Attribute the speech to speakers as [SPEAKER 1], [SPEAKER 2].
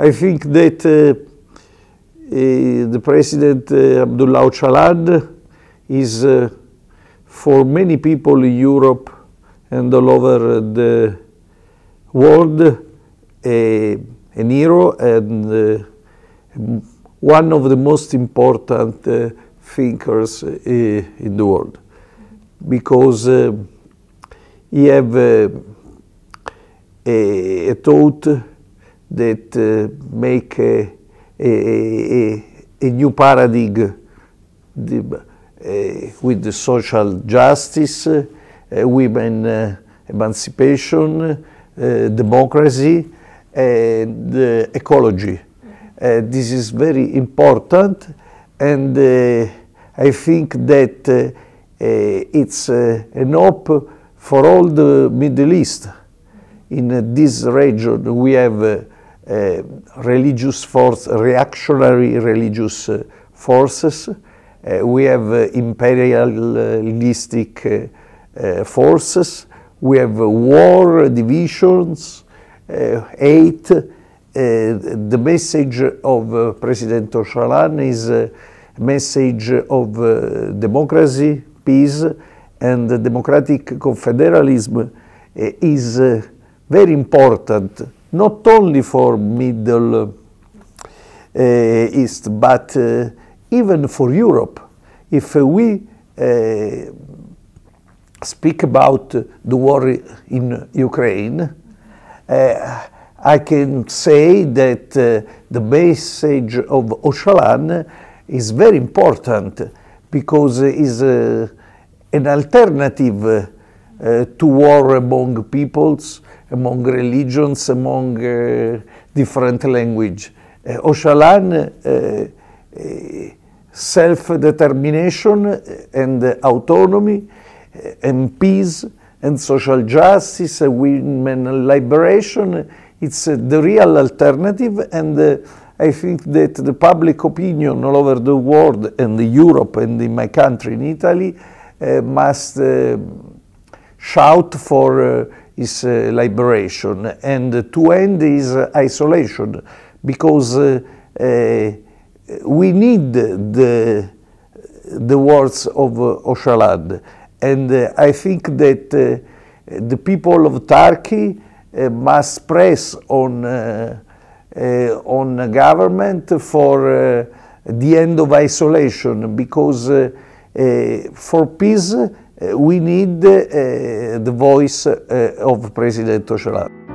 [SPEAKER 1] I think that uh, eh, the president uh, Abdullah Öcalan is uh, for many people in Europe and all over the world a, an hero and uh, one of the most important uh, thinkers uh, in the world because he have a, a thought that uh, make a, a, a, new paradigm uh, with the social justice, uh, women emancipation, democracy, and ecology. this is very important and I think that it's an hope for all the Middle East. In this region we have uh, religious force, reactionary religious forces. we have imperialistic forces. We have war divisions, hate. Uh, uh, the message of President Ocalan is a message of democracy, peace, and democratic confederalism is very important not only for Middle uh, East, but uh, even for Europe. If uh, we speak about the war in Ukraine, I can say that the message of Ocalan is very important because it is an alternative uh, to war among peoples, among religions, among uh, different language. Uh, Oshalan, self-determination and autonomy and peace and social justice and women liberation. It's the real alternative and I think that the public opinion all over the world and Europe and in my country in Italy must shout for his uh, uh, liberation, and to end his isolation, because uh, we need the, the words of Oshalad. And I think that the people of Turkey must press on uh, on government for uh, the end of isolation because uh, for peace Eh, we need eh, the voice eh, of President Ocalan.